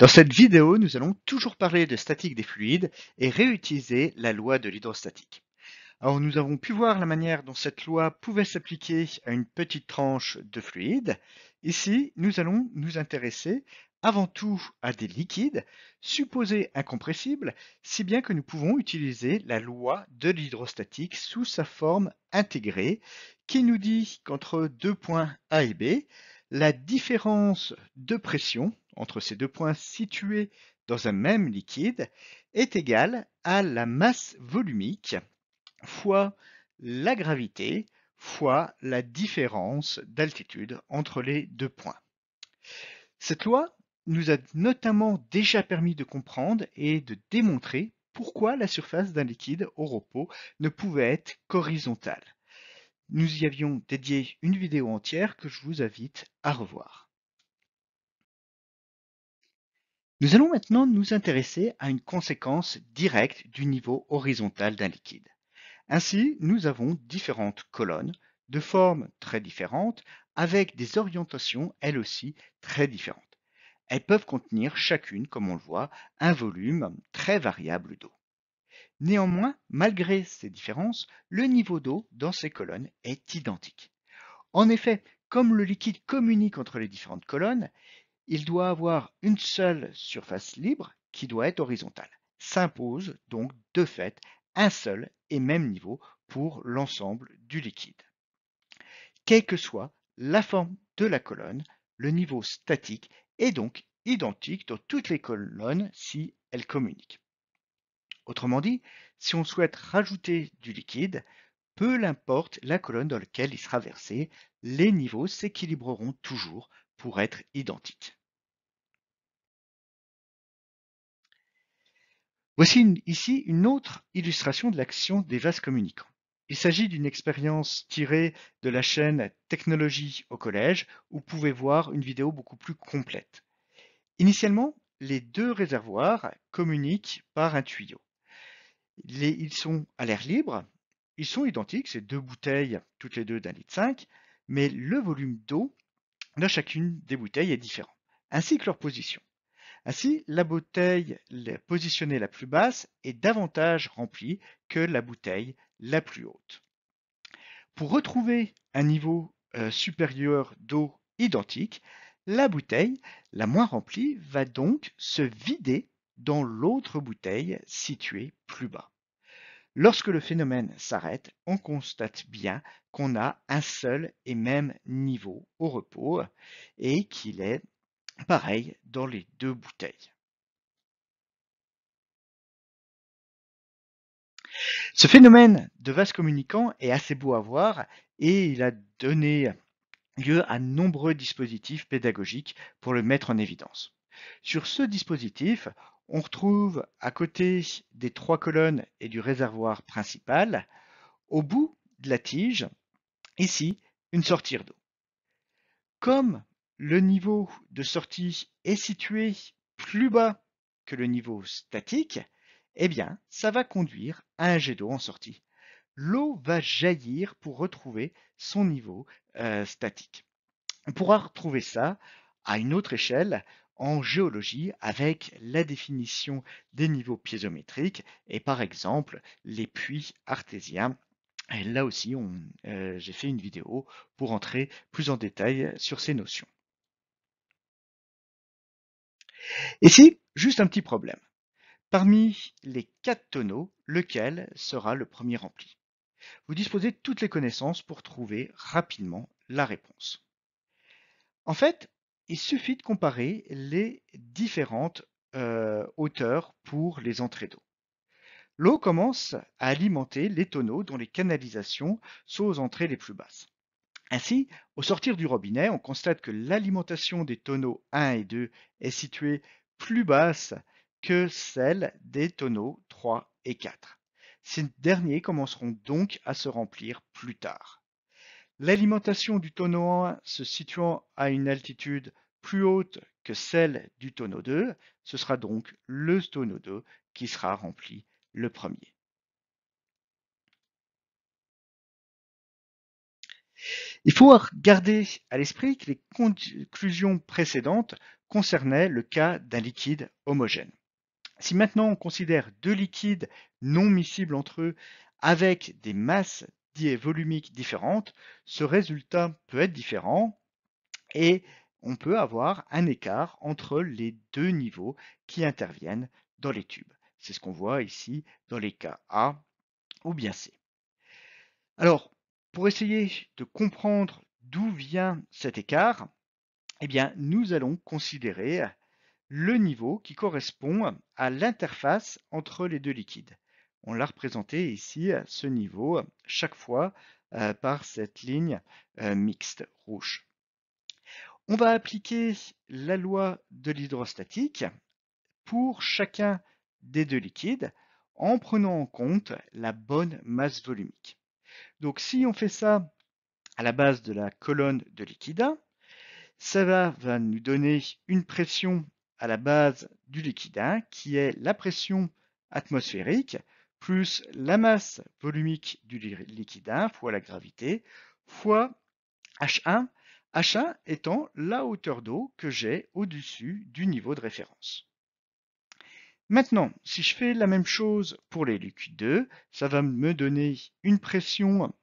Dans cette vidéo, nous allons toujours parler de statique des fluides et réutiliser la loi de l'hydrostatique. Alors nous avons pu voir la manière dont cette loi pouvait s'appliquer à une petite tranche de fluide. Ici, nous allons nous intéresser avant tout à des liquides supposés incompressibles, si bien que nous pouvons utiliser la loi de l'hydrostatique sous sa forme intégrée, qui nous dit qu'entre deux points A et B, la différence de pression entre ces deux points situés dans un même liquide est égal à la masse volumique fois la gravité fois la différence d'altitude entre les deux points. Cette loi nous a notamment déjà permis de comprendre et de démontrer pourquoi la surface d'un liquide au repos ne pouvait être qu'horizontale. Nous y avions dédié une vidéo entière que je vous invite à revoir. Nous allons maintenant nous intéresser à une conséquence directe du niveau horizontal d'un liquide. Ainsi, nous avons différentes colonnes de formes très différentes avec des orientations elles aussi très différentes. Elles peuvent contenir chacune, comme on le voit, un volume très variable d'eau. Néanmoins, malgré ces différences, le niveau d'eau dans ces colonnes est identique. En effet, comme le liquide communique entre les différentes colonnes, il doit avoir une seule surface libre qui doit être horizontale. S'impose donc de fait un seul et même niveau pour l'ensemble du liquide. Quelle que soit la forme de la colonne, le niveau statique est donc identique dans toutes les colonnes si elles communiquent. Autrement dit, si on souhaite rajouter du liquide, peu importe la colonne dans laquelle il sera versé, les niveaux s'équilibreront toujours pour être identiques. Voici ici une autre illustration de l'action des vases communicants. Il s'agit d'une expérience tirée de la chaîne Technologie au collège, où vous pouvez voir une vidéo beaucoup plus complète. Initialement, les deux réservoirs communiquent par un tuyau. ils sont à l'air libre, ils sont identiques, c'est deux bouteilles, toutes les deux d'un litre cinq, mais le volume d'eau de chacune des bouteilles est différent, ainsi que leur position. Ainsi, la bouteille positionnée la plus basse est davantage remplie que la bouteille la plus haute. Pour retrouver un niveau euh, supérieur d'eau identique, la bouteille la moins remplie va donc se vider dans l'autre bouteille située plus bas. Lorsque le phénomène s'arrête, on constate bien qu'on a un seul et même niveau au repos et qu'il est Pareil dans les deux bouteilles. Ce phénomène de vase communicant est assez beau à voir et il a donné lieu à nombreux dispositifs pédagogiques pour le mettre en évidence. Sur ce dispositif, on retrouve à côté des trois colonnes et du réservoir principal, au bout de la tige, ici, une sortie d'eau. Comme le niveau de sortie est situé plus bas que le niveau statique, eh bien, ça va conduire à un jet d'eau en sortie. L'eau va jaillir pour retrouver son niveau euh, statique. On pourra retrouver ça à une autre échelle en géologie avec la définition des niveaux piézométriques et par exemple les puits artésiens. là aussi, euh, j'ai fait une vidéo pour entrer plus en détail sur ces notions. Ici, juste un petit problème. Parmi les quatre tonneaux, lequel sera le premier rempli Vous disposez de toutes les connaissances pour trouver rapidement la réponse. En fait, il suffit de comparer les différentes euh, hauteurs pour les entrées d'eau. L'eau commence à alimenter les tonneaux dont les canalisations sont aux entrées les plus basses. Ainsi, au sortir du robinet, on constate que l'alimentation des tonneaux 1 et 2 est située plus basse que celle des tonneaux 3 et 4. Ces derniers commenceront donc à se remplir plus tard. L'alimentation du tonneau 1 se situant à une altitude plus haute que celle du tonneau 2, ce sera donc le tonneau 2 qui sera rempli le premier. Il faut garder à l'esprit que les conclusions précédentes concernaient le cas d'un liquide homogène. Si maintenant on considère deux liquides non miscibles entre eux avec des masses volumiques différentes, ce résultat peut être différent et on peut avoir un écart entre les deux niveaux qui interviennent dans les tubes. C'est ce qu'on voit ici dans les cas A ou bien C. Alors, pour essayer de comprendre d'où vient cet écart, eh bien, nous allons considérer le niveau qui correspond à l'interface entre les deux liquides. On l'a représenté ici, ce niveau, chaque fois euh, par cette ligne euh, mixte rouge. On va appliquer la loi de l'hydrostatique pour chacun des deux liquides en prenant en compte la bonne masse volumique. Donc si on fait ça à la base de la colonne de liquida, ça va, nous donner une pression à la base du liquide qui est la pression atmosphérique plus la masse volumique du liquida fois la gravité fois H1, H1 étant la hauteur d'eau que j'ai au-dessus du niveau de référence. Maintenant, si je fais la même chose pour les liquides 2 ça va me donner une pression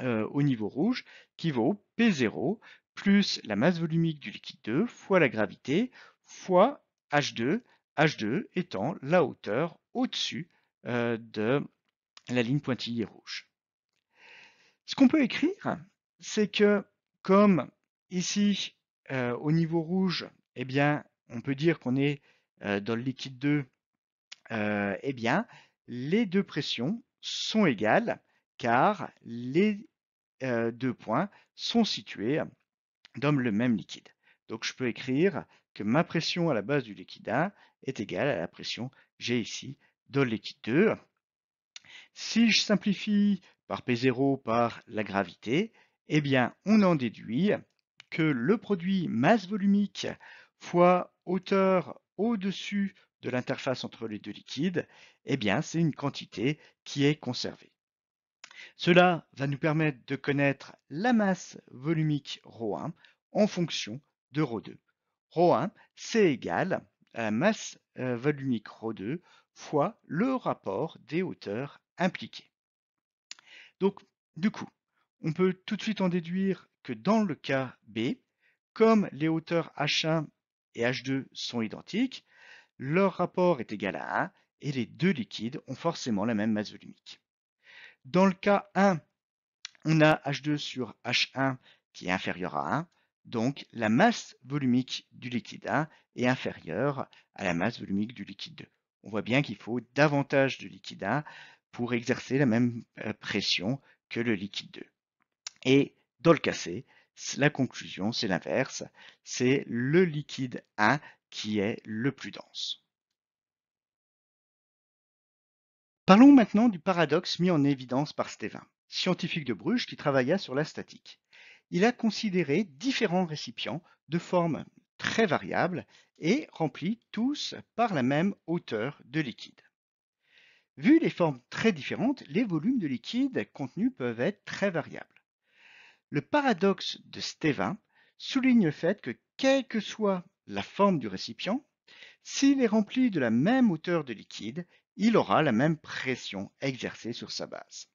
euh, au niveau rouge qui vaut P0 plus la masse volumique du liquide 2 fois la gravité fois H2, H2 étant la hauteur au-dessus euh, de la ligne pointillée rouge. Ce qu'on peut écrire, c'est que comme ici euh, au niveau rouge, eh bien, on peut dire qu'on est dans le liquide 2 euh, eh bien, les deux pressions sont égales car les euh, deux points sont situés dans le même liquide. Donc, je peux écrire que ma pression à la base du liquide 1 est égale à la pression que j'ai ici dans le liquide 2. Si je simplifie par P0 par la gravité, eh bien, on en déduit que le produit masse volumique fois hauteur au-dessus de l'interface entre les deux liquides, eh bien, c'est une quantité qui est conservée. Cela va nous permettre de connaître la masse volumique ρ1 en fonction de ρ2. ρ1, c'est égal à masse euh, volumique ρ2 fois le rapport des hauteurs impliquées. Donc, du coup, on peut tout de suite en déduire que dans le cas B, comme les hauteurs H1 et H2 sont identiques, leur rapport est égal à 1 et les deux liquides ont forcément la même masse volumique. Dans le cas 1, on a H2 sur H1 qui est inférieur à 1, donc la masse volumique du liquide 1 est inférieure à la masse volumique du liquide 2. On voit bien qu'il faut davantage de liquide 1 pour exercer la même euh, pression que le liquide 2. Et dans le cas C, la conclusion, c'est l'inverse, c'est le liquide 1 qui est le plus dense. Parlons maintenant du paradoxe mis en évidence par Stévin, scientifique de Bruges qui travailla sur la statique. Il a considéré différents récipients de formes très variables et remplis tous par la même hauteur de liquide. Vu les formes très différentes, les volumes de liquide contenus peuvent être très variables. Le paradoxe de Stévin souligne le fait que quel que soit la forme du récipient, s'il est rempli de la même hauteur de liquide, il aura la même pression exercée sur sa base.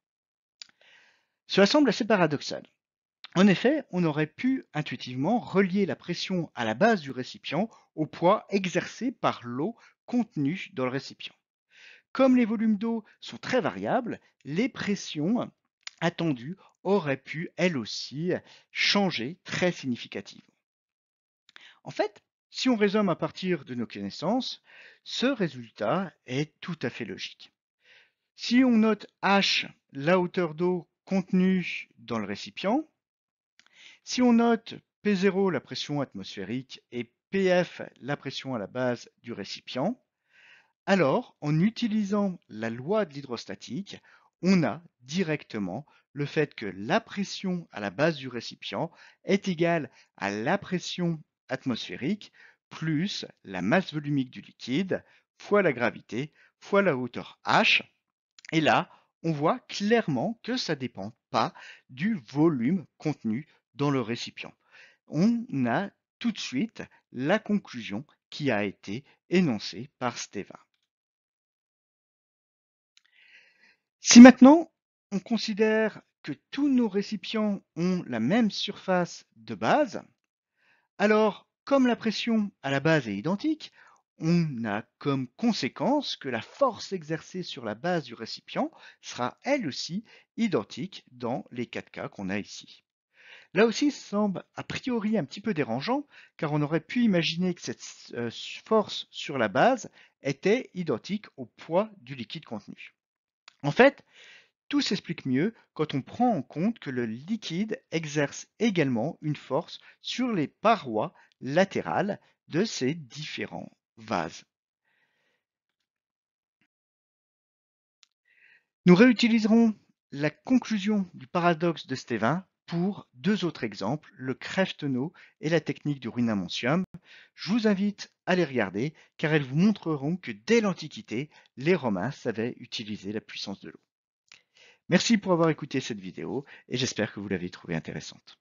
Cela semble assez paradoxal. En effet, on aurait pu intuitivement relier la pression à la base du récipient au poids exercé par l'eau contenue dans le récipient. Comme les volumes d'eau sont très variables, les pressions attendues auraient pu, elles aussi, changer très significativement. En fait, si on résume à partir de nos connaissances, ce résultat est tout à fait logique. Si on note H, la hauteur d'eau contenue dans le récipient, si on note P0, la pression atmosphérique, et PF, la pression à la base du récipient, alors en utilisant la loi de l'hydrostatique, on a directement le fait que la pression à la base du récipient est égale à la pression atmosphérique, plus la masse volumique du liquide, fois la gravité, fois la hauteur h. Et là, on voit clairement que ça ne dépend pas du volume contenu dans le récipient. On a tout de suite la conclusion qui a été énoncée par Steva. Si maintenant on considère que tous nos récipients ont la même surface de base, alors, comme la pression à la base est identique, on a comme conséquence que la force exercée sur la base du récipient sera elle aussi identique dans les 4 cas qu'on a ici. Là aussi, ça semble a priori un petit peu dérangeant, car on aurait pu imaginer que cette euh, force sur la base était identique au poids du liquide contenu. En fait, tout s'explique mieux quand on prend en compte que le liquide exerce également une force sur les parois latérales de ces différents vases. Nous réutiliserons la conclusion du paradoxe de Stévin pour deux autres exemples, le crève-tonneau et la technique du ruinamontium. Je vous invite à les regarder car elles vous montreront que dès l'Antiquité, les Romains savaient utiliser la puissance de l'eau. Merci pour avoir écouté cette vidéo et j'espère que vous l'avez trouvée intéressante.